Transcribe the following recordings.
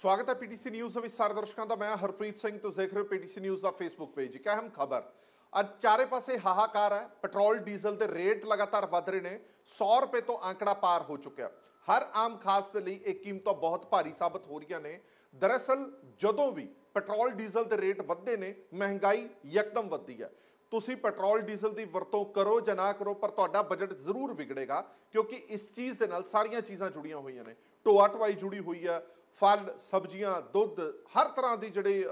स्वागत है PTC news सारे दर्शकों का मैं हरप्रीत सिंह तो देख रहे हो पीटीसी न्यूज का फेसबुक पेज एक अहम खबर अब चारे पास हाहाकार है पेट्रोल डीजल के रेट लगातार बद रहे हैं सौ रुपए तो आंकड़ा पार हो चुके हर आम खास के लिए यह कीमत बहुत भारी साबित हो रही ने दरअसल जो भी पेट्रोल डीजल के रेट बदे ने महंगाई यकदम बदी है तुम पेट्रोल डीजल की वरतों करो ज ना करो पर तो बजट जरूर विगड़ेगा क्योंकि इस चीज़ के सारिया चीज़ा जुड़िया हुई ढोआ ढोआई जुड़ी हुई है ਫਲ ਸਬਜ਼ੀਆਂ ਦੁੱਧ ਹਰ ਤਰ੍ਹਾਂ ਦੀ ਜਿਹੜੀ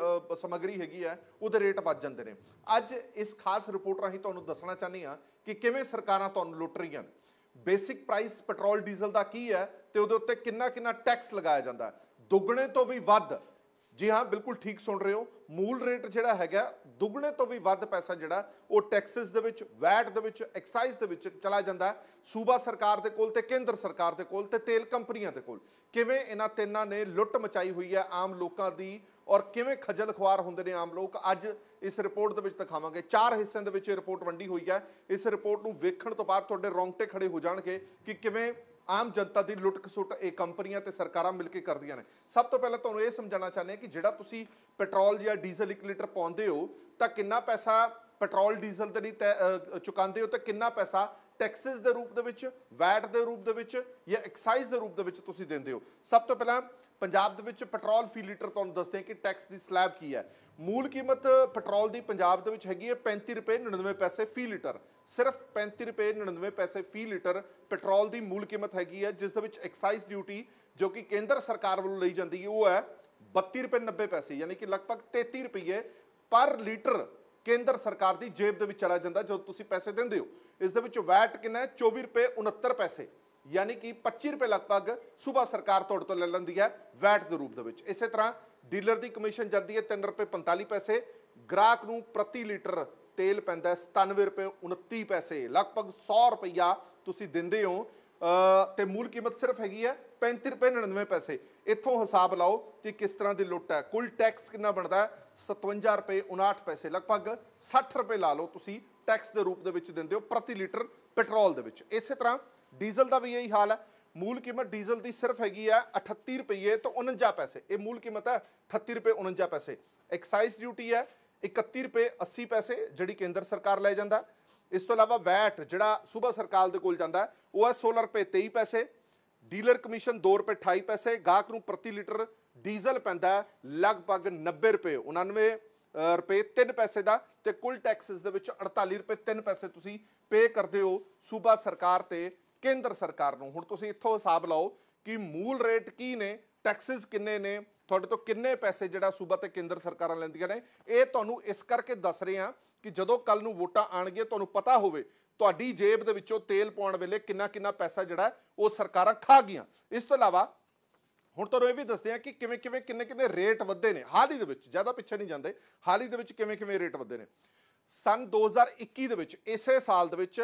ਸਮਗਰੀ ਹੈਗੀ ਹੈ ਉਹਦੇ ਰੇਟ ਵੱਜ ਜਾਂਦੇ ਨੇ ਅੱਜ ਇਸ ਖਾਸ ਰਿਪੋਰਟ ਰਾਹੀਂ ਤੁਹਾਨੂੰ ਦੱਸਣਾ ਚਾਹਨੀ ਆ ਕਿ ਕਿਵੇਂ ਸਰਕਾਰਾਂ ਤੁਹਾਨੂੰ ਲੁੱਟ ਰਹੀਆਂ ਨੇ ਬੇਸਿਕ ਪ੍ਰਾਈਸ ਪੈਟਰੋਲ ਡੀਜ਼ਲ ਦਾ ਕੀ ਹੈ ਤੇ ਉਹਦੇ ਉੱਤੇ ਕਿੰਨਾ ਕਿੰਨਾ ਟੈਕਸ ਲਗਾਇਆ ਜਾਂਦਾ ਦੁੱਗਣੇ ਤੋਂ ਵੀ ਵੱਧ ਜੀ ਹਾਂ ਬਿਲਕੁਲ ਠੀਕ ਸੁਣ ਰਹੇ ਹੋ ਮੂਲ ਰੇਟ ਜਿਹੜਾ ਹੈਗਾ ਦੁੱਗਣੇ ਤੋਂ ਵੀ ਵੱਧ ਪੈਸਾ ਜਿਹੜਾ ਉਹ ਟੈਕਸਸ ਦੇ ਵਿੱਚ ਵੈਟ ਦੇ ਵਿੱਚ ਐਕਸਾਈਜ਼ ਦੇ ਵਿੱਚ ਚਲਾ ਜਾਂਦਾ ਸੂਬਾ ਸਰਕਾਰ ਦੇ ਕੋਲ ਤੇ ਕੇਂਦਰ ਸਰਕਾਰ ਦੇ ਕੋਲ ਤੇ ਤੇਲ ਕੰਪਨੀਆਂ ਦੇ ਕੋਲ ਕਿਵੇਂ ਇਹਨਾਂ ਤਿੰਨਾਂ ਨੇ ਲੁੱਟ ਮਚਾਈ ਹੋਈ ਹੈ ਆਮ ਲੋਕਾਂ ਦੀ ਔਰ ਕਿਵੇਂ ਖਜਲ ਖਵਾਰ ਹੁੰਦੇ ਨੇ ਆਮ ਲੋਕ ਅੱਜ ਇਸ ਰਿਪੋਰਟ ਦੇ ਵਿੱਚ ਦਿਖਾਵਾਂਗੇ ਚਾਰ ਹਿੱਸਿਆਂ ਦੇ ਵਿੱਚ ਇਹ ਰਿਪੋਰਟ ਵੰਡੀ ਹੋਈ ਹੈ ਇਸ ਰਿਪੋਰਟ ਨੂੰ ਵੇਖਣ ਤੋਂ ਬਾਅਦ ਤੁਹਾਡੇ ਰੌਂਗਟੇ ਖੜੇ ਹੋ ਜਾਣਗੇ ਕਿ ਕਿਵੇਂ ਆਮ ਜਨਤਾ ਦੀ ਲੁੱਟ-ਖਸੁੱਟ ਇਹ ਕੰਪਨੀਆਂ ਤੇ ਸਰਕਾਰਾਂ ਮਿਲ ਕੇ ਕਰਦੀਆਂ ਨੇ ਸਭ ਤੋਂ ਪਹਿਲਾਂ ਤੁਹਾਨੂੰ ਇਹ ਸਮਝਾਉਣਾ ਚਾਹੁੰਦੇ ਆ ਕਿ ਜਿਹੜਾ ਤੁਸੀਂ ਪੈਟਰੋਲ ਜਾਂ ਡੀਜ਼ਲ 1 ਲੀਟਰ ਪਾਉਂਦੇ ਹੋ ਤਾਂ ਕਿੰਨਾ ਪੈਸਾ ਪੈਟਰੋਲ ਡੀਜ਼ਲ ਤੇ ਨਹੀਂ ਚੁਕਾਉਂਦੇ ਹੋ ਤਾਂ ਕਿੰਨਾ ਪੈਸਾ ਟੈਕਸਸ ਦੇ ਰੂਪ ਦੇ ਵਿੱਚ ਵੈਟ ਦੇ ਰੂਪ ਦੇ ਵਿੱਚ ਜਾਂ ਐਕਸਾਈਜ਼ ਦੇ ਰੂਪ ਦੇ ਵਿੱਚ ਤੁਸੀਂ ਦਿੰਦੇ ਹੋ ਸਭ ਤੋਂ ਪਹਿਲਾਂ ਪੰਜਾਬ ਦੇ ਵਿੱਚ ਪੈਟਰੋਲ ਫੀ ਲੀਟਰ ਤੁਹਾਨੂੰ ਦੱਸਦੇ ਹਾਂ ਕਿ ਟੈਕਸ ਦੀ ਸਲੈਬ ਕੀ ਹੈ ਮੂਲ ਕੀਮਤ ਪੈਟਰੋਲ ਦੀ ਪੰਜਾਬ ਦੇ ਵਿੱਚ ਹੈਗੀ ਹੈ 35 ਰੁਪਏ 99 ਪੈਸੇ ਫੀ ਲੀਟਰ ਸਿਰਫ 35 ਰੁਪਏ 99 ਪੈਸੇ ਫੀ ਲੀਟਰ ਪੈਟਰੋਲ ਦੀ ਮੂਲ ਕੀਮਤ ਹੈਗੀ ਹੈ ਜਿਸ ਦੇ ਵਿੱਚ ਐਕਸਾਈਜ਼ ਡਿਊਟੀ ਜੋ ਕਿ ਕੇਂਦਰ ਸਰਕਾਰ ਵੱਲੋਂ ਲਈ ਜਾਂਦੀ ਹੈ ਉਹ ਹੈ 32 ਰੁਪਏ 90 ਪੈਸੇ ਯਾਨੀ ਕਿ ਲਗਭਗ 33 ਰੁਪਏ ਪਰ ਲੀਟਰ ਕੇਂਦਰ ਸਰਕਾਰ ਦੀ ਜੇਬ ਦੇ ਵਿੱਚ ਚਲਾ ਜਾਂਦਾ ਜਦੋਂ ਤੁਸੀਂ ਪੈਸੇ ਦਿੰਦੇ ਹੋ ਇਸ ਦੇ ਵਿੱਚ ਵੈਟ ਕਿੰਨਾ ਹੈ 24 ਰੁਪਏ 69 ਪੈਸੇ ਯਾਨੀ ਕਿ 25 ਰੁਪਏ ਲਗਭਗ ਸੂਬਾ ਸਰਕਾਰ ਤੁਹਾਡੇ ਤੋਂ ਲੈ ਲੈਂਦੀ ਹੈ ਵੈਟ ਦੇ ਰੂਪ ਦੇ ਵਿੱਚ ਇਸੇ ਤਰ੍ਹਾਂ ਡੀਲਰ ਦੀ ਕਮਿਸ਼ਨ ਜਾਂਦੀ ਹੈ 3 ਰੁਪਏ 45 ਪੈਸੇ ਗ੍ਰਾਹਕ ਨੂੰ ਪ੍ਰਤੀ ਲੀਟਰ ਤੇਲ ਪੈਂਦਾ 97 ਰੁਪਏ 29 ਪੈਸੇ ਲਗਭਗ 100 ਰੁਪਇਆ ਤੁਸੀਂ ਦਿੰਦੇ ਹੋ ਤੇ ਮੂਲ ਕੀਮਤ ਸਿਰਫ ਹੈਗੀ ਹੈ 35 ਰੁਪਏ 99 ਪੈਸੇ ਇੱਥੋਂ ਹਿਸਾਬ ਲਾਓ ਕਿ ਕਿਸ ਤਰ੍ਹਾਂ ਦੀ ਲੁੱਟ ਹੈ ਕੁੱਲ ਟੈਕਸ ਕਿੰਨਾ ਬਣਦਾ ਹੈ 57 ਰੁਪਏ 59 ਪੈਸੇ ਲਗਭਗ 60 ਰੁਪਏ ਲਾ ਲਓ ਤੁਸੀਂ ਟੈਕਸ ਦੇ ਰੂਪ ਦੇ ਵਿੱਚ ਦਿੰਦੇ ਹੋ ਪ੍ਰਤੀ ਲੀਟਰ ਪੈਟਰੋਲ ਦੇ ਵਿੱਚ ਇਸੇ ਤਰ੍ਹਾਂ ਡੀਜ਼ਲ ਦਾ ਵੀ ਇਹੀ ਹਾਲ ਹੈ ਮੂਲ ਕੀਮਤ ਡੀਜ਼ਲ ਦੀ ਸਿਰਫ ਹੈਗੀ ਆ 38 ਰੁਪਏ ਤੋਂ 49 ਪੈਸੇ ਇਹ ਮੂਲ ਕੀਮਤ ਹੈ 38 ਰੁਪਏ 49 ਪੈਸੇ ਐਕਸਾਈਜ਼ ਡਿਊਟੀ ਹੈ 31 ਰੁਪਏ 80 ਪੈਸੇ ਜਿਹੜੀ ਕੇਂਦਰ ਸਰਕਾਰ ਲੈ ਜਾਂਦਾ ਇਸ ਤੋਂ ਇਲਾਵਾ ਵੈਟ ਜਿਹੜਾ ਸੂਬਾ ਸਰਕਾਰ ਦੇ ਕੋਲ ਜਾਂਦਾ ਉਹ ਹੈ 16 ਰੁਪਏ 23 ਪੈਸੇ ਡੀਲਰ ਕਮਿਸ਼ਨ 2 ਰੁਪਏ 28 ਪੈਸੇ ਗਾਹਕ ਨੂੰ ਪ੍ਰਤੀ ਲੀਟਰ ਡੀਜ਼ਲ ਪੈਂਦਾ ਲਗਭਗ 90 ਰੁਪਏ 99 ਰੁਪਏ 3 ਪੈਸੇ ਦਾ ਤੇ ਕੁੱਲ ਟੈਕਸਸ ਦੇ ਵਿੱਚ 48 ਰੁਪਏ 3 ਪੈਸੇ ਤੁਸੀਂ ਪੇ ਕਰਦੇ ਹੋ ਸੂਬਾ ਸਰਕਾਰ ਤੇ ਕੇਂਦਰ ਸਰਕਾਰ ਨੂੰ ਹੁਣ ਤੁਸੀਂ ਇੱਥੋਂ ਹਿਸਾਬ ਲਾਓ ਕਿ ਮੂਲ ਰੇਟ ਕੀ ਨੇ ਟੈਕਸਸ ਕਿੰਨੇ ਨੇ ਤੁਹਾਡੇ ਤੋਂ ਕਿੰਨੇ ਪੈਸੇ ਜਿਹੜਾ ਸੂਬਾ ਤੇ ਕੇਂਦਰ ਸਰਕਾਰਾਂ ਲੈਂਦੀਆਂ ਨੇ ਇਹ ਤੁਹਾਨੂੰ ਇਸ ਕਰਕੇ ਦੱਸ ਰਹੇ ਹਾਂ ਕਿ ਜਦੋਂ ਕੱਲ ਨੂੰ ਵੋਟਾਂ ਆਣਗੀਆਂ ਤੁਹਾਨੂੰ ਪਤਾ ਹੋਵੇ ਤੁਹਾਡੀ ਜੇਬ ਦੇ ਵਿੱਚੋਂ ਤੇਲ ਪਾਉਣ ਵੇਲੇ ਕਿੰਨਾ ਕਿੰਨਾ ਪੈਸਾ ਜਿਹੜਾ ਉਹ ਸਰਕਾਰਾਂ ਖਾ ਗਈਆਂ ਇਸ ਤੋਂ ਇਲਾਵਾ ਹੁਣ ਤੁਹਾਨੂੰ ਇਹ ਵੀ ਦੱਸਦੇ ਆ ਕਿ ਕਿਵੇਂ ਕਿਵੇਂ ਕਿੰਨੇ ਕਿੰਨੇ ਰੇਟ ਵਧੇ ਨੇ ਹਾਲ ਹੀ ਦੇ ਵਿੱਚ ਜ਼ਿਆਦਾ ਪਿੱਛੇ ਨਹੀਂ ਜਾਂਦੇ ਹਾਲ ਹੀ ਦੇ ਵਿੱਚ ਕਿਵੇਂ ਕਿਵੇਂ ਰੇਟ ਵਧੇ ਨੇ ਸਨ 2021 ਦੇ ਵਿੱਚ ਇਸੇ ਸਾਲ ਦੇ ਵਿੱਚ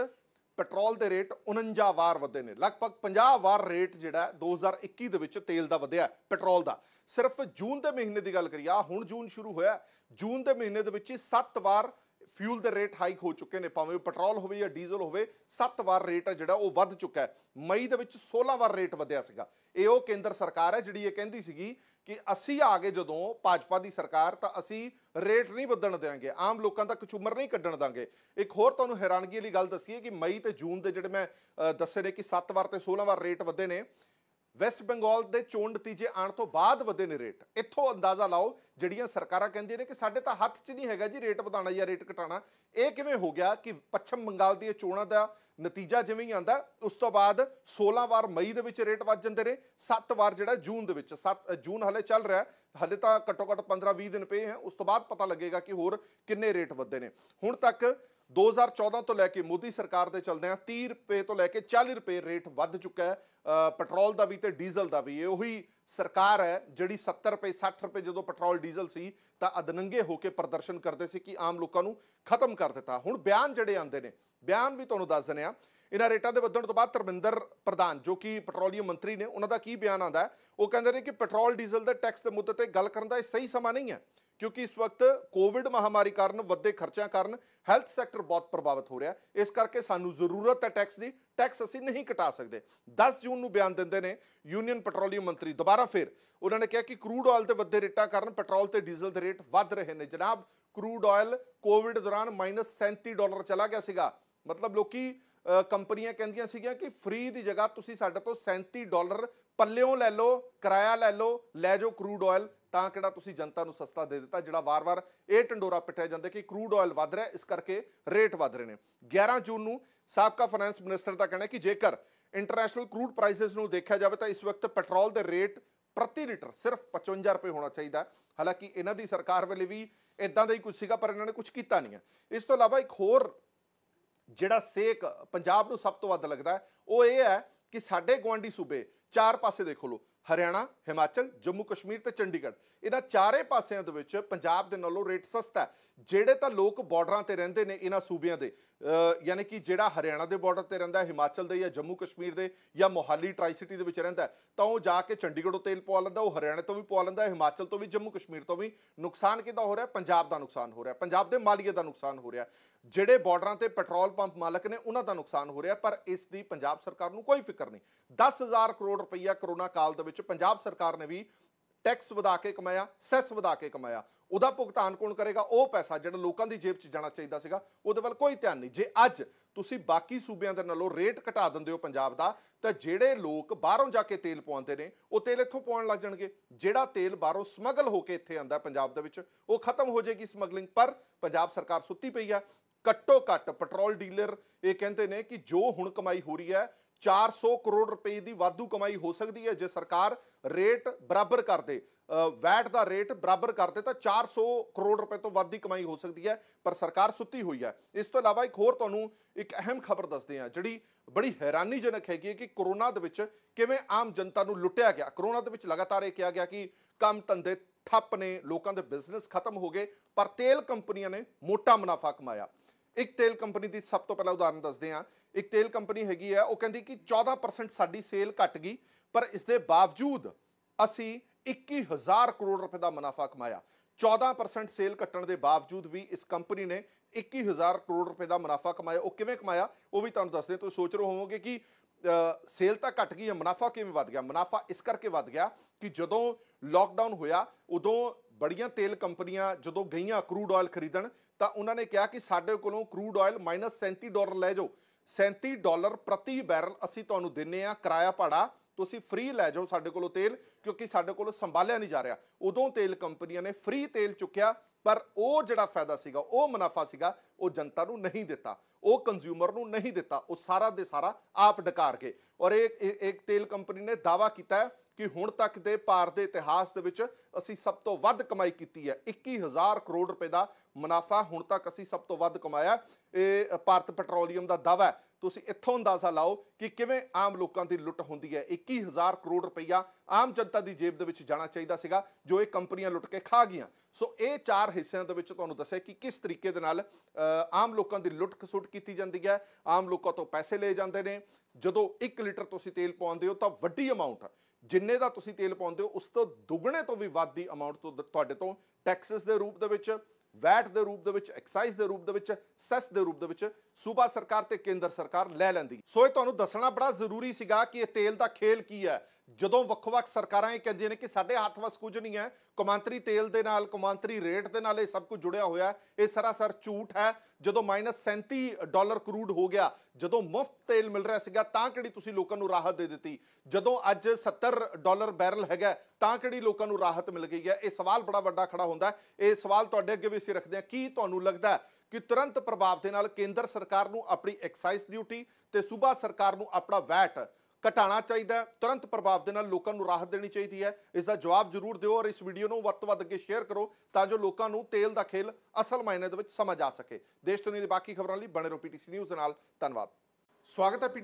ਪੈਟਰੋਲ ਦੇ ਰੇਟ 49 ਵਾਰ ਵਧੇ ਨੇ ਲਗਭਗ 50 ਵਾਰ ਰੇਟ ਜਿਹੜਾ 2021 ਦੇ ਵਿੱਚ ਤੇਲ ਦਾ ਵਧਿਆ ਪੈਟਰੋਲ ਦਾ ਸਿਰਫ ਜੂਨ ਦੇ ਮਹੀਨੇ ਦੀ ਗੱਲ ਕਰੀਏ ਹੁਣ ਜੂਨ ਸ਼ੁਰੂ ਹੋਇਆ ਜੂਨ ਦੇ ਮਹੀਨੇ ਦੇ ਵਿੱਚ 7 ਵਾਰ ਫਿਊਲ ਦੇ ਰੇਟ ਹਾਈਕ ਹੋ ਚੁੱਕੇ ਨੇ ਭਾਵੇਂ ਪੈਟਰੋਲ ਹੋਵੇ ਜਾਂ ਡੀਜ਼ਲ ਹੋਵੇ 7 ਵਾਰ ਰੇਟ ਜਿਹੜਾ ਉਹ ਵੱਧ ਚੁੱਕਾ ਹੈ ਮਈ ਦੇ ਵਿੱਚ 16 ਵਾਰ ਰੇਟ ਵਧਿਆ ਸੀਗਾ ਇਹ ਉਹ ਕੇਂਦਰ ਸਰਕਾਰ ਹੈ ਜਿਹੜੀ ਇਹ ਕਹਿੰਦੀ ਸੀਗੀ ਕਿ ਅਸੀਂ ਆ ਗਏ ਜਦੋਂ ਭਾਜਪਾ ਦੀ ਸਰਕਾਰ ਤਾਂ ਅਸੀਂ ਰੇਟ ਨਹੀਂ ਵਧਣ ਦੇਾਂਗੇ ਆਮ ਲੋਕਾਂ ਦਾ ਕਚੂਮਰ ਨਹੀਂ ਕੱਢਣ ਦਾਂਗੇ ਇੱਕ ਹੋਰ ਤੁਹਾਨੂੰ ਹੈਰਾਨਗੀ ਵਾਲੀ ਗੱਲ ਦੱਸੀਏ ਕਿ ਮਈ ਤੇ ਜੂਨ ਦੇ ਜਿਹੜੇ ਮੈਂ ਦੱਸੇ ਨੇ ਕਿ 7 ਵਾਰ ਤੇ 16 ਵਾਰ ਰੇਟ ਵਧੇ ਨੇ ਵੈਸਟ ਬੰਗਾਲ ਦੇ ਚੋਣ ਨਤੀਜੇ ਆਉਣ ਤੋਂ ਬਾਅਦ ਵਧੇ ਨੇ ਰੇਟ ਇੱਥੋਂ ਅੰਦਾਜ਼ਾ ਲਾਓ ਜਿਹੜੀਆਂ ਸਰਕਾਰਾਂ ਕਹਿੰਦੀਆਂ ਨੇ ਕਿ ਸਾਡੇ ਤਾਂ ਹੱਥ 'ਚ ਨਹੀਂ ਹੈਗਾ ਜੀ ਰੇਟ ਵਧਾਣਾ ਜਾਂ ਰੇਟ ਘਟਾਣਾ ਇਹ ਕਿਵੇਂ ਹੋ ਗਿਆ ਕਿ ਪੱਛਮ ਬੰਗਾਲ ਦੀਆਂ ਚੋਣਾਂ ਦਾ ਨਤੀਜਾ ਜਿਵੇਂ ਹੀ ਆਂਦਾ ਉਸ ਤੋਂ ਬਾਅਦ 16 ਵਾਰ ਮਈ ਦੇ ਵਿੱਚ ਰੇਟ ਵੱਜ ਜਾਂਦੇ ਨੇ 7 ਵਾਰ ਜਿਹੜਾ ਜੂਨ ਦੇ ਵਿੱਚ 7 ਜੂਨ ਹਲੇ ਚੱਲ ਰਿਹਾ ਹਲੇ ਤਾਂ ਘੱਟੋ ਘੱਟ 15 20 ਦਿਨ ਪਏ ਹੈ ਉਸ ਤੋਂ ਬਾਅਦ ਪਤਾ ਲੱਗੇਗਾ ਕਿ ਹੋਰ ਕਿੰਨੇ ਰੇਟ ਵੱਧੇ ਨੇ ਹੁਣ ਤੱਕ 2014 ਤੋਂ ਲੈ ਕੇ ਮੋਦੀ ਸਰਕਾਰ ਦੇ ਚੱਲਦਿਆਂ 30 ਰੁਪਏ ਤੋਂ ਲੈ ਕੇ 40 ਰੁਪਏ ਰੇਟ ਵੱਧ ਚੁੱਕਾ ਹੈ ਪੈਟਰੋਲ ਦਾ ਵੀ ਤੇ ਡੀਜ਼ਲ ਦਾ ਵੀ ਇਹ ਉਹੀ ਸਰਕਾਰ ਹੈ ਜਿਹੜੀ 70 ਰੁਪਏ 60 ਰੁਪਏ ਜਦੋਂ ਪੈਟਰੋਲ ਡੀਜ਼ਲ ਸੀ ਤਾਂ ਅਦਨੰਗੇ ਹੋ ਕੇ ਪ੍ਰਦਰਸ਼ਨ ਕਰਦੇ ਸੀ ਕਿ ਆਮ ਲੋਕਾਂ ਨੂੰ ਖਤਮ ਕਰ ਦਿੱਤਾ ਹੁਣ ਬਿਆਨ ਜਿਹੜੇ ਆਉਂਦੇ ਨੇ ਬਿਆਨ ਵੀ ਤੁਹਾਨੂੰ ਦੱਸ ਦਿੰਦੇ ਆ ਇਹਨਾਂ ਰੇਟਾਂ ਦੇ ਵਧਣ ਤੋਂ ਬਾਅਦ ਧਰਮਿੰਦਰ ਪ੍ਰਧਾਨ ਜੋ ਕਿ ਪੈਟਰੋਲੀਅਮ ਮੰਤਰੀ ਨੇ ਉਹਨਾਂ ਦਾ ਕੀ ਬਿਆਨ ਆਂਦਾ ਉਹ ਕਹਿੰਦੇ ਨੇ ਕਿ ਪੈਟਰੋਲ ਡੀਜ਼ਲ ਦੇ ਟੈਕਸ ਦੇ ਮੁੱਦੇ ਤੇ ਗੱਲ ਕਰਨ ਦਾ ਇਹ ਸਹੀ ਸਮਾਂ ਨਹੀਂ ਹੈ ਕਿਉਂਕਿ ਇਸ ਵਕਤ ਕੋਵਿਡ ਮਹਾਮਾਰੀ ਕਾਰਨ ਵੱਧੇ ਖਰਚਿਆਂ ਕਾਰਨ ਹੈਲਥ ਸੈਕਟਰ ਬਹੁਤ ਪ੍ਰਭਾਵਿਤ ਹੋ ਰਿਹਾ ਇਸ ਕਰਕੇ ਸਾਨੂੰ ਜ਼ਰੂਰਤ ਹੈ ਟੈਕਸ ਦੀ ਟੈਕਸ ਅਸੀਂ ਨਹੀਂ ਘਟਾ ਸਕਦੇ 10 ਜੂਨ ਨੂੰ ਬਿਆਨ ਦਿੰਦੇ ਨੇ ਯੂਨੀਅਨ ਪੈਟਰੋਲੀਅਮ ਮੰਤਰੀ ਦੁਬਾਰਾ ਫਿਰ ਉਹਨਾਂ ਨੇ ਕਿਹਾ ਕਿ ਕਰੂਡ ਆਇਲ ਤੇ ਵੱਧੇ ਰੇਟਾਂ ਕਾਰਨ ਪੈਟਰੋਲ ਤੇ ਡੀਜ਼ਲ ਦੇ ਰੇਟ ਵੱਧ ਰਹੇ ਨੇ ਜਨਾਬ ਕਰੂਡ ਆਇਲ ਕੋਵਿਡ ਦੌਰਾਨ -37 ਡਾਲਰ ਚਲਾ ਗਿਆ ਸੀਗਾ ਮਤਲਬ ਲੋਕੀ ਕੰਪਨੀਆਂ ਕਹਿੰਦੀਆਂ ਸੀਗੀਆਂ ਕਿ ਫ੍ਰੀ ਦੀ ਜਗ੍ਹਾ ਤੁਸੀਂ ਸਾਡੇ ਤੋਂ 37 ਡਾਲਰ ਪੱਲਿਓਂ ਲੈ ਲਓ ਕਿਰਾਇਆ ਲੈ ਲਓ ਲੈ ਜਾਓ ਕਰੂਡ ਆਇਲ ਤਾਂ ਕਿਹੜਾ ਤੁਸੀਂ ਜਨਤਾ ਨੂੰ ਸਸਤਾ ਦੇ ਦਿੱਤਾ ਜਿਹੜਾ ਵਾਰ-ਵਾਰ ਇਹ ਟੰਡੋਰਾ ਪਿੱਟਿਆ ਜਾਂਦਾ ਕਿ ਕਰੂਡ ਆਇਲ ਵਧ ਰਿਹਾ ਇਸ ਕਰਕੇ ਰੇਟ ਵਧ ਰਹੇ ਨੇ 11 ਜੂਨ ਨੂੰ ਸਾਬਕਾ ਫਾਈਨੈਂਸ ਮਿਨਿਸਟਰ ਦਾ ਕਹਿਣਾ ਕਿ ਜੇਕਰ ਇੰਟਰਨੈਸ਼ਨਲ ਕਰੂਡ ਪ੍ਰਾਈਸਸ ਨੂੰ ਦੇਖਿਆ ਜਾਵੇ ਤਾਂ ਇਸ ਵਕਤ ਪੈਟਰੋਲ ਦੇ ਰੇਟ ਪ੍ਰਤੀ ਲੀਟਰ ਸਿਰਫ 55 ਰੁਪਏ ਹੋਣਾ ਚਾਹੀਦਾ ਹਾਲਾਂਕਿ ਇਹਨਾਂ ਦੀ ਸਰਕਾਰ ਵੇਲੇ ਵੀ ਇਦਾਂ ਦਾ ਹੀ ਕੁਝ ਸੀਗਾ ਪਰ ਇਹਨਾਂ ਨੇ ਕੁਝ ਕੀਤਾ ਨਹੀਂ ਹੈ ਇਸ ਤੋਂ ਇਲਾਵਾ ਇੱਕ ਹੋਰ ਜਿਹੜਾ ਸੇਕ ਪੰਜਾਬ ਨੂੰ ਸਭ ਤੋਂ ਵੱਧ ਲੱਗਦਾ ਉਹ ਇਹ ਹੈ ਕਿ ਸਾਡੇ ਗਵਾਂਡੀ ਸੂਬੇ ਚਾਰ ਪਾਸੇ ਦੇਖੋ ਲੋ ਹਰਿਆਣਾ ਹਿਮਾਚਲ ਜੰਮੂ ਕਸ਼ਮੀਰ ਤੇ ਚੰਡੀਗੜ੍ਹ ਇਹਨਾਂ ਚਾਰੇ ਪਾਸਿਆਂ ਦੇ ਵਿੱਚ ਪੰਜਾਬ ਦੇ ਨਾਲੋਂ ਰੇਟ ਸਸਤਾ ਜਿਹੜੇ ਤਾਂ ਲੋਕ ਬਾਰਡਰਾਂ ਤੇ ਰਹਿੰਦੇ ਨੇ ਇਹਨਾਂ ਸੂਬਿਆਂ ਦੇ ਯਾਨੀ ਕਿ ਜਿਹੜਾ ਹਰਿਆਣਾ ਦੇ ਬਾਰਡਰ ਤੇ ਰਹਿੰਦਾ ਹਿਮਾਚਲ ਦੇ ਜਾਂ ਜੰਮੂ ਕਸ਼ਮੀਰ ਦੇ ਜਾਂ ਮੋਹਾਲੀ ਟਰਾਈ ਸਿਟੀ ਦੇ ਵਿੱਚ ਰਹਿੰਦਾ ਤਾਂ ਉਹ ਜਾ ਕੇ ਚੰਡੀਗੜ੍ਹੋਂ ਤੇਲ ਪਵਾ ਲੈਂਦਾ ਉਹ ਹਰਿਆਣੇ ਤੋਂ ਵੀ ਪਵਾ ਲੈਂਦਾ ਹਿਮਾਚਲ ਤੋਂ ਵੀ ਜੰਮੂ ਕਸ਼ਮੀਰ ਤੋਂ ਵੀ ਨੁਕਸਾਨ ਕਿਦਾਂ ਹੋ ਰਿਹਾ ਪੰਜਾਬ ਦਾ ਨੁਕਸਾਨ ਹੋ ਰਿਹਾ ਪੰਜਾਬ ਦੇ ਮਾਲੀਏ ਦਾ ਨੁਕਸਾਨ ਹੋ ਰਿਹਾ ਜਿਹੜੇ ਬਾਰਡਰਾਂ ਤੇ ਪੈਟਰੋਲ ਪੰਪ ਮਾਲਕ ਨੇ ਉਹਨਾਂ ਦਾ ਨੁਕਸਾਨ ਹੋ ਰਿਹਾ ਪਰ ਇਸ ਦੀ ਪੰਜਾਬ ਸਰਕਾਰ ਨੂੰ ਕੋਈ ਫਿਕਰ ਨਹੀਂ 10000 ਕਰੋੜ ਰੁਪਈਆ ਕਰੋਨਾ ਕਾਲ ਦੇ ਵਿੱਚ ਪੰਜਾਬ ਸਰਕਾਰ ਨੇ ਵੀ ਟੈਕਸ ਵਧਾ ਕੇ ਕਮਾਇਆ ਸੈਸ ਵਧਾ ਕੇ ਕਮਾਇਆ ਉਹਦਾ ਭੁਗਤਾਨ ਕੌਣ ਕਰੇਗਾ ਉਹ ਪੈਸਾ ਜਿਹੜਾ ਲੋਕਾਂ ਦੀ ਜੇਬ 'ਚ ਜਾਣਾ ਚਾਹੀਦਾ ਸੀਗਾ ਉਹਦੇ ਵੱਲ ਕੋਈ ਧਿਆਨ ਨਹੀਂ ਜੇ ਅੱਜ ਤੁਸੀਂ ਬਾਕੀ ਸੂਬਿਆਂ ਦੇ ਨਾਲੋਂ ਰੇਟ ਘਟਾ ਦਿੰਦੇ ਹੋ ਪੰਜਾਬ ਦਾ ਤਾਂ ਜਿਹੜੇ ਲੋਕ ਬਾਹਰੋਂ ਜਾ ਕੇ ਤੇਲ ਪਵਾਉਂਦੇ ਨੇ ਉਹ ਤੇਲ ਇੱਥੋਂ ਪਵਾਉਣ ਲੱਗ ਜਾਣਗੇ ਜਿਹੜਾ ਤੇਲ ਬਾਹਰੋਂ ਸਮਗਲ ਹੋ ਕੇ ਇੱਥੇ ਆਂਦਾ ਪੰਜਾਬ ਦੇ ਵਿੱਚ ਉਹ ਖਤਮ ਹੋ ਜਾਏਗੀ ਸਮਗਲਿੰਗ ਪਰ ਪੰਜਾਬ ਸਰਕਾਰ ਸੁੱਤੀ ਪਈ ਆ ਘੱਟੋ ਘੱਟ ਪੈਟਰੋਲ ਡੀਲਰ ਇਹ ਕਹਿੰਦੇ ਨੇ ਕਿ ਜੋ ਹੁਣ ਕਮਾਈ ਹੋ ਰਹੀ ਹੈ 400 ਕਰੋੜ ਰੁਪਏ ਦੀ ਵਾਧੂ ਕਮਾਈ ਹੋ ਸਕਦੀ ਹੈ ਜੇ ਸਰਕਾਰ ਰੇਟ ਬਰਾਬਰ ਕਰ ਦੇ ਵੈਟ ਦਾ ਰੇਟ ਬਰਾਬਰ ਕਰ ਦੇ ਤਾਂ 400 ਕਰੋੜ ਰੁਪਏ ਤੋਂ ਵੱਧ ਦੀ ਕਮਾਈ ਹੋ ਸਕਦੀ ਹੈ ਪਰ ਸਰਕਾਰ ਸੁੱਤੀ ਹੋਈ ਹੈ ਇਸ ਤੋਂ ਇਲਾਵਾ ਇੱਕ ਹੋਰ ਤੁਹਾਨੂੰ ਇੱਕ ਅਹਿਮ ਖਬਰ ਦੱਸਦੇ ਹਾਂ ਜਿਹੜੀ ਬੜੀ ਹੈਰਾਨੀਜਨਕ ਹੈਗੀ ਹੈ ਕਿ ਕਰੋਨਾ ਦੇ ਵਿੱਚ ਕਿਵੇਂ ਆਮ ਜਨਤਾ ਨੂੰ ਲੁੱਟਿਆ ਗਿਆ ਕਰੋਨਾ ਦੇ ਵਿੱਚ ਲਗਾਤਾਰ ਇਹ ਕਿਹਾ ਗਿਆ ਕਿ ਕੰਮ ਧੰਦੇ ਠੱਪ ਨੇ ਲੋਕਾਂ ਦੇ ਬਿਜ਼ਨਸ ਖਤਮ ਹੋ ਗਏ ਪਰ ਤੇਲ ਕੰਪਨੀਆਂ ਨੇ ਮੋਟਾ ਮੁਨਾਫਾ ਕਮਾਇਆ ਇੱਕ ਤੇਲ ਕੰਪਨੀ ਦੀ ਸਭ ਤੋਂ ਪਹਿਲਾਂ ਉਦਾਹਰਨ ਦੱਸਦੇ ਆ ਇੱਕ ਤੇਲ ਕੰਪਨੀ ਹੈਗੀ ਆ ਉਹ ਕਹਿੰਦੀ ਕਿ 14% ਸਾਡੀ ਸੇਲ ਘਟ ਗਈ ਪਰ ਇਸ ਦੇ ਬਾਵਜੂਦ ਅਸੀਂ 21000 ਕਰੋੜ ਰੁਪਏ ਦਾ ਮੁਨਾਫਾ ਕਮਾਇਆ 14% ਸੇਲ ਘਟਣ ਦੇ ਬਾਵਜੂਦ ਵੀ ਇਸ ਕੰਪਨੀ ਨੇ 21000 ਕਰੋੜ ਰੁਪਏ ਦਾ ਮੁਨਾਫਾ ਕਮਾਇਆ ਉਹ ਕਿਵੇਂ ਕਮਾਇਆ ਉਹ ਵੀ ਤੁਹਾਨੂੰ ਦੱਸਦੇ ਤੁਸੀਂ ਸੋਚ ਰਹੇ ਹੋਵੋਗੇ ਕਿ ਸੇਲ ਤਾਂ ਘਟ ਗਈ ਹੈ ਮੁਨਾਫਾ ਕਿਵੇਂ ਵਧ ਗਿਆ ਮੁਨਾਫਾ ਇਸ ਕਰਕੇ ਵਧ ਗਿਆ ਕਿ ਜਦੋਂ ਲਾਕਡਾਊਨ ਹੋਇਆ ਉਦੋਂ ਬੜੀਆਂ ਤੇਲ ਕੰਪਨੀਆਂ ਜਦੋਂ ਗਈਆਂ ਕਰੂਡ ਆਇਲ ਖਰੀਦਣ ਤਾਂ ਉਹਨਾਂ ਨੇ ਕਿਹਾ ਕਿ ਸਾਡੇ ਕੋਲੋਂ ਕਰੂਡ ਆਇਲ -37 ਡਾਲਰ ਲੈ ਜਾਓ 37 ਡਾਲਰ ਪ੍ਰਤੀ ਬੈਰਲ ਅਸੀਂ ਤੁਹਾਨੂੰ ਦਿੰਨੇ ਆ ਕਿਰਾਇਆ ਪਾੜਾ ਤੁਸੀਂ ਫ੍ਰੀ ਲੈ ਜਾਓ ਸਾਡੇ ਕੋਲੋਂ ਤੇਲ ਕਿਉਂਕਿ ਸਾਡੇ ਕੋਲੋਂ ਸੰਭਾਲਿਆ ਨਹੀਂ ਜਾ ਰਿਹਾ ਉਦੋਂ ਤੇਲ ਕੰਪਨੀਆਂ ਨੇ ਫ੍ਰੀ ਤੇਲ ਚੁੱਕਿਆ ਪਰ ਉਹ ਜਿਹੜਾ ਫਾਇਦਾ ਸੀਗਾ ਉਹ ਮੁਨਾਫਾ ਸੀਗਾ ਉਹ ਜਨਤਾ ਨੂੰ ਨਹੀਂ ਦਿੱਤਾ ਉਹ ਕੰਜ਼ਿਊਮਰ ਨੂੰ ਨਹੀਂ ਦਿੱਤਾ ਉਹ ਸਾਰਾ ਦੇ ਸਾਰਾ ਆਪ ਡਕਾਰ ਕੇ ਔਰ ਇੱਕ ਇੱਕ ਤੇਲ ਕੰਪਨੀ ਨੇ ਦਾਵਾ ਕੀਤਾ ਹੈ ਕਿ ਹੁਣ ਤੱਕ ਦੇ ਭਾਰਤ ਦੇ ਇਤਿਹਾਸ ਦੇ ਵਿੱਚ ਅਸੀਂ ਸਭ ਤੋਂ ਵੱਧ ਕਮਾਈ ਕੀਤੀ ਹੈ 21000 ਕਰੋੜ ਰੁਪਏ ਦਾ ਮੁਨਾਫਾ ਹੁਣ ਤੱਕ ਅਸੀਂ ਸਭ ਤੋਂ ਵੱਧ ਕਮਾਇਆ ਇਹ ਭਾਰਤ ਪੈਟਰੋਲੀਅਮ ਦਾ ਦਾਵਾ ਹੈ ਤੁਸੀਂ ਇੱਥੋਂ ਅੰਦਾਜ਼ਾ ਲਾਓ ਕਿ ਕਿਵੇਂ ਆਮ ਲੋਕਾਂ ਦੀ ਲੁੱਟ ਹੁੰਦੀ ਹੈ 21000 ਕਰੋੜ ਰੁਪਈਆ ਆਮ ਜਨਤਾ ਦੀ ਜੇਬ ਦੇ ਵਿੱਚ ਜਾਣਾ ਚਾਹੀਦਾ ਸੀਗਾ ਜੋ ਇਹ ਕੰਪਨੀਆਂ ਲੁੱਟ ਕੇ ਖਾ ਗਈਆਂ ਸੋ ਇਹ ਚਾਰ ਹਿੱਸਿਆਂ ਦੇ ਵਿੱਚ ਤੁਹਾਨੂੰ ਦੱਸਿਆ ਕਿ ਕਿਸ ਤਰੀਕੇ ਦੇ ਨਾਲ ਆਮ ਲੋਕਾਂ ਦੀ ਲੁੱਟ ਖਸੁੱਟ ਕੀਤੀ ਜਾਂਦੀ ਹੈ ਆਮ ਲੋਕਾਂ ਤੋਂ ਪੈਸੇ ਲਏ ਜਾਂਦੇ ਨੇ ਜਦੋਂ 1 ਲੀਟਰ ਤੁਸੀਂ ਤੇਲ ਪਾਉਂਦੇ ਹੋ ਤਾਂ ਵੱਡੀ ਅਮਾਉਂਟ ਜਿੰਨੇ ਦਾ ਤੁਸੀਂ ਤੇਲ ਪਾਉਂਦੇ ਹੋ ਉਸ ਤੋਂ ਦੁੱਗਣੇ ਤੋਂ ਵੀ ਵੱਧ ਦੀ ਅਮਾਉਂਟ ਤੋਂ ਤੁਹਾਡੇ ਤੋਂ ਟੈਕਸਸ ਦੇ ਰੂਪ ਦੇ ਵਿੱਚ ਵੈਟ ਦੇ ਰੂਪ ਦੇ ਵਿੱਚ ਐਕਸਾਈਜ਼ ਦੇ ਰੂਪ ਦੇ ਵਿੱਚ ਸੈਸ ਦੇ ਰੂਪ ਦੇ ਵਿੱਚ ਸੂਬਾ ਸਰਕਾਰ ਤੇ ਕੇਂਦਰ ਸਰਕਾਰ ਲੈ ਲੈਂਦੀ ਸੋ ਇਹ ਤੁਹਾਨੂੰ ਦੱਸਣਾ ਬੜਾ ਜ਼ਰੂਰੀ ਸੀਗਾ ਕਿ ਇਹ ਤੇਲ ਦਾ ਖੇਲ ਕੀ ਹੈ ਜਦੋਂ ਵੱਖ-ਵੱਖ ਸਰਕਾਰਾਂ ਇਹ ਕਹਿੰਦੀਆਂ ਨੇ ਕਿ ਸਾਡੇ ਹੱਥ ਵਸ ਕੁਝ ਨਹੀਂ ਹੈ ਕਮਾਂਤਰੀ ਤੇਲ ਦੇ ਨਾਲ ਕਮਾਂਤਰੀ ਰੇਟ ਦੇ ਨਾਲ ਇਹ ਸਭ ਕੁਝ ਜੁੜਿਆ ਹੋਇਆ ਇਹ ਸਰਾਸਰ ਝੂਠ ਹੈ ਜਦੋਂ -37 ਡਾਲਰ ਕਰੂਡ ਹੋ ਗਿਆ ਜਦੋਂ ਮੁਫਤ ਤੇਲ ਮਿਲ ਰਿਹਾ ਸੀਗਾ ਤਾਂ ਕਿਹੜੀ ਤੁਸੀਂ ਲੋਕਾਂ ਨੂੰ ਰਾਹਤ ਦੇ ਦਿੱਤੀ ਜਦੋਂ ਅੱਜ 70 ਡਾਲਰ ਬੈਰਲ ਹੈਗਾ ਤਾਂ ਕਿਹੜੀ ਲੋਕਾਂ ਨੂੰ ਰਾਹਤ ਮਿਲ ਗਈ ਹੈ ਇਹ ਸਵਾਲ ਬੜਾ ਵੱਡਾ ਖੜਾ ਹੁੰਦਾ ਇਹ ਸਵਾਲ ਤੁਹਾਡੇ ਅੱਗੇ ਵੀ ਅਸੀਂ ਰੱਖਦੇ ਹਾਂ ਕੀ ਤੁਹਾਨੂੰ ਲੱਗਦਾ ਕਿ ਤੁਰੰਤ ਪ੍ਰਭਾਵ ਦੇ ਨਾਲ ਕੇਂਦਰ ਸਰਕਾਰ ਨੂੰ ਆਪਣੀ ਐਕਸਾਈਜ਼ ਡਿਊਟੀ ਤੇ ਸੂਬਾ ਸਰਕਾਰ ਨੂੰ ਆਪਣਾ ਵੈਟ ਘਟਾਉਣਾ ਚਾਹੀਦਾ ਤੁਰੰਤ ਪ੍ਰਭਾਵ ਦੇ ਨਾਲ ਲੋਕਾਂ ਨੂੰ ਰਾਹਤ ਦੇਣੀ ਚਾਹੀਦੀ ਹੈ ਇਸ ਦਾ ਜਵਾਬ ਜ਼ਰੂਰ ਦਿਓ ਔਰ ਇਸ ਵੀਡੀਓ ਨੂੰ ਵੱਧ ਤੋਂ ਵੱਧ ਅੱਗੇ ਸ਼ੇਅਰ ਕਰੋ ਤਾਂ ਜੋ ਲੋਕਾਂ ਨੂੰ ਤੇਲ ਦਾ ਖੇਲ ਅਸਲ ਮਾਇਨੇ ਦੇ ਵਿੱਚ ਸਮਝ ਆ ਸਕੇ ਦੇਸ਼ ਤੋਂ ਨਹੀਂ ਦੀ ਬਾਕੀ ਖਬਰਾਂ ਲਈ ਬਣੇ ਰਹੋ ਪੀਟੀਸੀ ਨਿਊਜ਼ ਨਾਲ ਧੰਨਵਾਦ ਸਵਾਗਤ ਹੈ